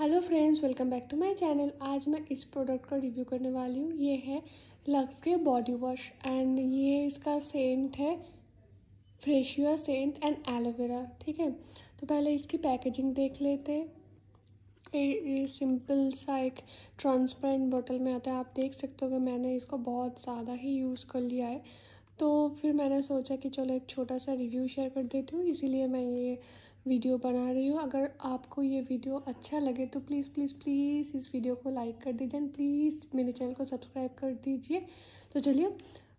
hello friends welcome back to my channel आज मैं इस प्रोडक्ट का रिव्यू करने वाली हूँ ये है लक्स के बॉडी वॉश एंड ये इसका सेंट है फ्रेशियर सेंट एंड एलोवेरा ठीक है तो पहले इसकी पैकेजिंग देख लेते ये सिंपल सा एक ट्रांसपेरेंट बोतल में आता है आप देख सकते हो कि मैंने इसको बहुत ज़्यादा ही यूज़ कर लिया है तो फिर मैंने सोचा कि चलो एक छोटा सा रिव्यू शेयर कर देती हूँ इसीलिए मैं ये वीडियो बना रही हूँ अगर आपको ये वीडियो अच्छा लगे तो प्लीज़ प्लीज़ प्लीज़ इस वीडियो को लाइक कर दीजिए एंड प्लीज़ मेरे चैनल को सब्सक्राइब कर दीजिए तो चलिए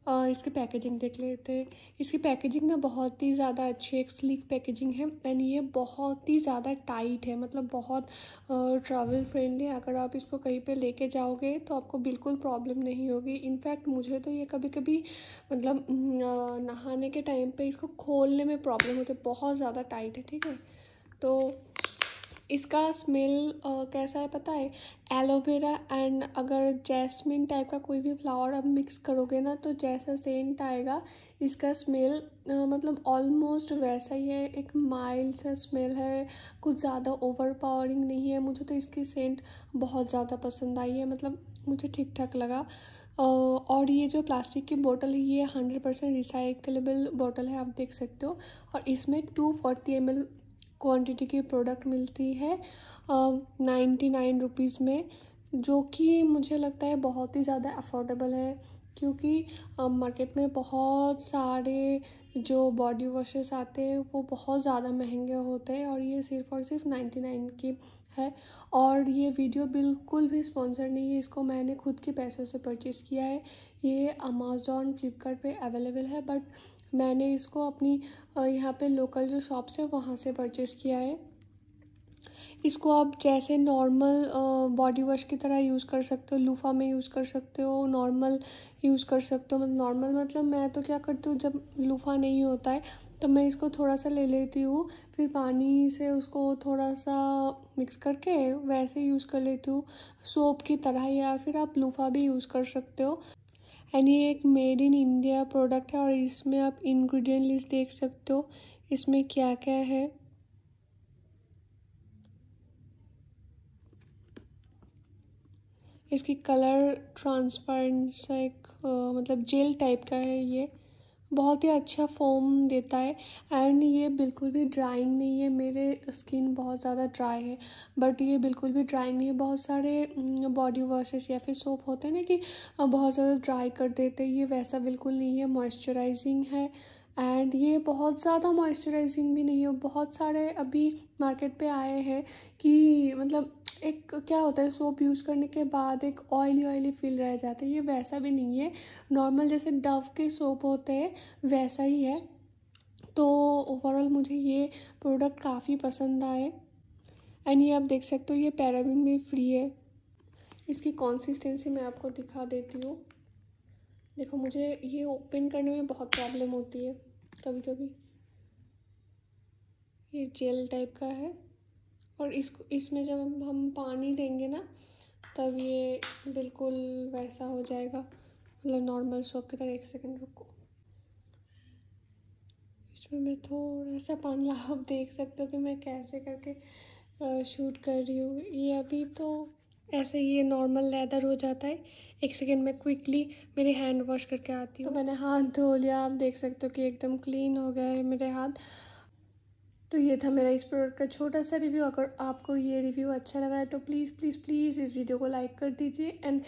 इसकी पैकेजिंग देख लेते हैं इसकी पैकेजिंग ना बहुत ही ज़्यादा अच्छी है एक स्लीक पैकेजिंग है एंड ये बहुत ही ज़्यादा टाइट है मतलब बहुत ट्रैवल फ्रेंडली अगर आप इसको कहीं पे लेके जाओगे तो आपको बिल्कुल प्रॉब्लम नहीं होगी इनफैक्ट मुझे तो ये कभी कभी मतलब नहाने के टाइम पर इसको खोलने में प्रॉब्लम होती है बहुत ज़्यादा टाइट है ठीक है तो इसका स्मेल कैसा है पता है एलोवेरा एंड अगर जैस्मिन टाइप का कोई भी फ्लावर आप मिक्स करोगे ना तो जैसा सेंट आएगा इसका स्मेल मतलब ऑलमोस्ट वैसा ही है एक माइल्ड सा स्मेल है कुछ ज़्यादा ओवर पावरिंग नहीं है मुझे तो इसकी सेंट बहुत ज़्यादा पसंद आई है मतलब मुझे ठीक ठाक लगा और ये जो प्लास्टिक की बोतल है ये हंड्रेड परसेंट रिसाइकलेबल बोतल है आप देख सकते हो और इसमें two forty M L quantity की प्रोडक्ट मिलती है नाइन्टी नाइन रुपीज़ में जो कि मुझे लगता है बहुत ही ज़्यादा अफोर्डेबल है क्योंकि मार्केट में बहुत सारे जो बॉडी वॉशेस आते हैं वो बहुत ज़्यादा महंगे होते हैं और ये सिर्फ़ और सिर्फ नाइन्टी नाइन की है और ये वीडियो बिल्कुल भी स्पॉन्सर नहीं है इसको मैंने खुद के पैसों से परचेज़ किया है ये अमेज़ोन फ्लिपकार्ट अवेलेबल है बट मैंने इसको अपनी यहाँ पे लोकल जो शॉप्स है वहाँ से परचेज़ किया है इसको आप जैसे नॉर्मल बॉडी वॉश की तरह यूज़ कर सकते हो लूफा में यूज़ कर सकते हो नॉर्मल यूज़ कर सकते हो मतलब नॉर्मल मतलब मैं तो क्या करती हूँ जब लूफा नहीं होता है तो मैं इसको थोड़ा सा ले लेती हूँ फिर पानी से उसको थोड़ा सा मिक्स करके वैसे यूज़ कर लेती हूँ सोप की तरह या फिर आप लूफा भी यूज़ कर सकते हो एंड ये एक मेड इन इंडिया प्रोडक्ट है और इसमें आप इंग्रेडिएंट लिस्ट देख सकते हो इसमें क्या क्या है इसकी कलर ट्रांसपेरेंट सा एक आ, मतलब जेल टाइप का है ये बहुत ही अच्छा फ़ोम देता है एंड ये बिल्कुल भी ड्राइंग नहीं है मेरे स्किन बहुत ज़्यादा ड्राई है बट ये बिल्कुल भी ड्राइंग नहीं है बहुत सारे बॉडी mm, वॉशेस या फिर सोप होते हैं ना कि बहुत ज़्यादा ड्राई कर देते हैं ये वैसा बिल्कुल नहीं है मॉइस्चराइजिंग है एंड ये बहुत ज़्यादा मॉइस्चराइजिंग भी नहीं हो बहुत सारे अभी मार्केट पे आए हैं कि मतलब एक क्या होता है सोप यूज़ करने के बाद एक ऑयली ऑयली फील रह जाता है ये वैसा भी नहीं है नॉर्मल जैसे डव के सोप होते हैं वैसा ही है तो ओवरऑल मुझे ये प्रोडक्ट काफ़ी पसंद आए एंड ये आप देख सकते हो ये पैराबिन भी फ्री है इसकी कॉन्सिस्टेंसी मैं आपको दिखा देती हूँ देखो मुझे ये ओपन करने में बहुत प्रॉब्लम होती है कभी कभी ये जेल टाइप का है और इसको इसमें जब हम पानी देंगे ना तब ये बिल्कुल वैसा हो जाएगा मतलब नॉर्मल सोप की तरह एक सेकंड रुको इसमें मैं थोड़ा सा पानी आप देख सकते हो कि मैं कैसे करके शूट कर रही हूँ ये अभी तो ऐसे ये नॉर्मल लेदर हो जाता है एक सेकेंड में क्विकली मेरे हैंड वॉश करके आती हूँ तो मैंने हाथ धो लिया आप देख सकते हो कि एकदम क्लीन हो गया है मेरे हाथ तो ये था मेरा इस प्रोडक्ट का छोटा सा रिव्यू अगर आपको ये रिव्यू अच्छा लगा है तो प्लीज़ प्लीज़ प्लीज़ इस वीडियो को लाइक कर दीजिए एंड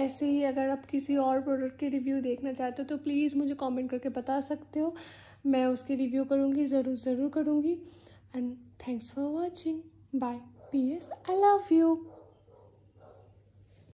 ऐसे ही अगर आप किसी और प्रोडक्ट के रिव्यू देखना चाहते हो तो प्लीज़ मुझे कमेंट करके बता सकते हो मैं उसकी रिव्यू करूँगी ज़रूर ज़रूर करूँगी and thanks for watching bye P S I love you